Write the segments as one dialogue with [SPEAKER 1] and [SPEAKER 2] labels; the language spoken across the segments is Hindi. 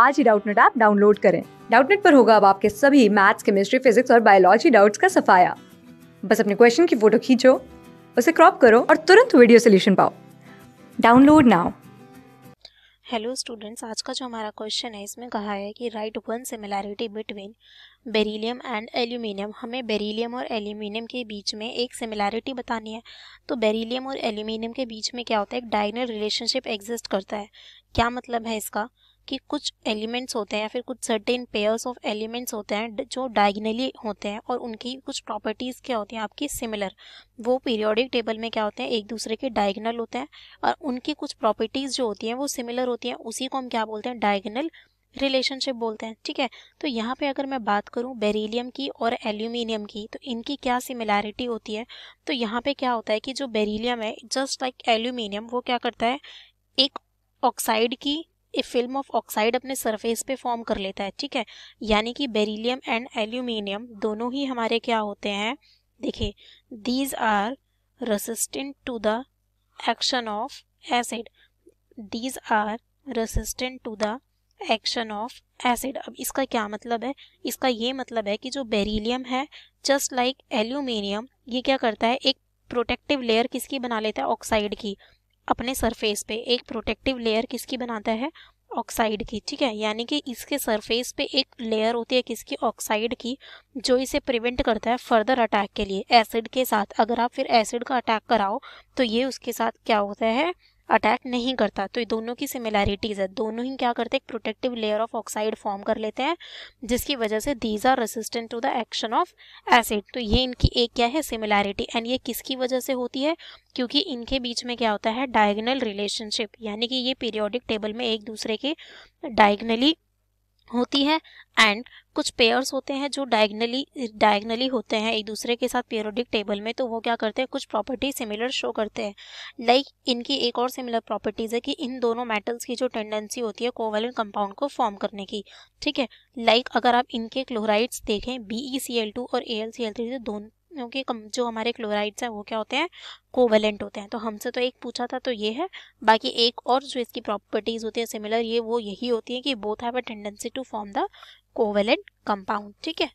[SPEAKER 1] आज ही डाउटनेट ऐप डाउनलोड करें डाउटनेट पर होगा अब आपके सभी मैथ्स केमिस्ट्री फिजिक्स और बायोलॉजी डाउट्स का सफाया बस अपने क्वेश्चन की फोटो खींचो उसे क्रॉप करो और तुरंत वीडियो सोल्यूशन पाओ डाउनलोड नाउ हेलो स्टूडेंट्स आज का जो हमारा क्वेश्चन है इसमें कहा है कि write one similarity between beryllium and aluminium हमें बेरिलियम और एल्यूमिनियम के बीच में एक सिमिलैरिटी बतानी है तो बेरिलियम और एल्यूमिनियम के बीच में क्या होता है एक डायगनल रिलेशनशिप एग्जिस्ट करता है क्या मतलब है इसका कि कुछ एलिमेंट्स होते हैं या फिर कुछ सर्टेन पेयर्स ऑफ एलिमेंट्स होते हैं जो डायगनली होते हैं और उनकी कुछ प्रॉपर्टीज़ क्या होती हैं आपकी सिमिलर वो पीरियोडिक टेबल में क्या होते हैं एक दूसरे के डायगनल होते हैं और उनकी कुछ प्रॉपर्टीज़ जो होती हैं वो सिमिलर होती हैं उसी को हम क्या बोलते हैं डायगनल रिलेशनशिप बोलते हैं ठीक है तो यहाँ पे अगर मैं बात करूँ बेरीलियम की और एल्यूमिनियम की तो इनकी क्या सिमिलैरिटी होती है तो यहाँ पे क्या होता है कि जो बेरीलियम है जस्ट लाइक एल्यूमिनियम वो क्या करता है एक ऑक्साइड की ए फिल्म ऑफ ऑक्साइड अपने सरफेस पे फॉर्म कर लेता है ठीक है यानी कि बेरिलियम एंड एल्यूमिनियम दोनों ही हमारे क्या होते हैं देखिए these are resistant to the action of acid these are resistant to the action of acid अब इसका क्या मतलब है इसका ये मतलब है कि जो बेरिलियम है जस्ट लाइक एल्यूमिनियम ये क्या करता है एक प्रोटेक्टिव लेयर किसकी बना लेता है ऑक्साइड की अपने सरफेस पे एक प्रोटेक्टिव लेयर किसकी बनाता है ऑक्साइड की ठीक है यानी कि इसके सरफेस पे एक लेयर होती है किसकी ऑक्साइड की जो इसे प्रिवेंट करता है फर्दर अटैक के लिए एसिड के साथ अगर आप फिर एसिड का अटैक कराओ तो ये उसके साथ क्या होता है अटैक नहीं करता तो ये दोनों की सिमिलैरिटीज़ है दोनों ही क्या करते हैं एक protective layer of oxide form कर लेते हैं जिसकी वजह से these are resistant to the action of acid तो ये इनकी एक क्या है सिमिलैरिटी एंड ये किसकी वजह से होती है क्योंकि इनके बीच में क्या होता है डायगनल रिलेशनशिप यानी कि ये पीरियोडिक टेबल में एक दूसरे के डायगनली होती है एंड कुछ पेयर्स होते हैं जो डायगनली डायगनली होते हैं एक दूसरे के साथ पेरोडिक टेबल में तो वो क्या करते हैं कुछ प्रॉपर्टी सिमिलर शो करते हैं लाइक like, इनकी एक और सिमिलर प्रॉपर्टीज़ है कि इन दोनों मेटल्स की जो टेंडेंसी होती है कोवेलेंट कंपाउंड को फॉर्म करने की ठीक है लाइक like, अगर आप इनके क्लोराइड्स देखें B E C L two और A L C L three तो दोनों क्योंकि जो हमारे क्लोराइड्स हैं वो क्या होते हैं कोवेलेंट होते हैं तो हमसे तो एक पूछा था तो ये है बाकी एक और जो इसकी प्रॉपर्टीज़ होती है सिमिलर ये वो यही होती है कि both have a tendency to form the covalent compound ठीक है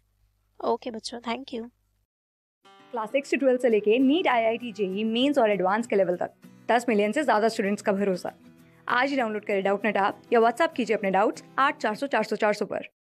[SPEAKER 1] ओके बच्चों थैंक यू क्लास सिक्स से ट्वेल्थ से लेके NEET I I T JEE mains और एडवांस के लेवल तक दस मिलियन से ज़्यादा स्टूडेंट्स का भरोसा आज ही डाउनलोड करें डाउट नेट आप या व्हाट्सअप कीजिए अपने डाउट्स आठ चार सौ चार सौ चार सौ पर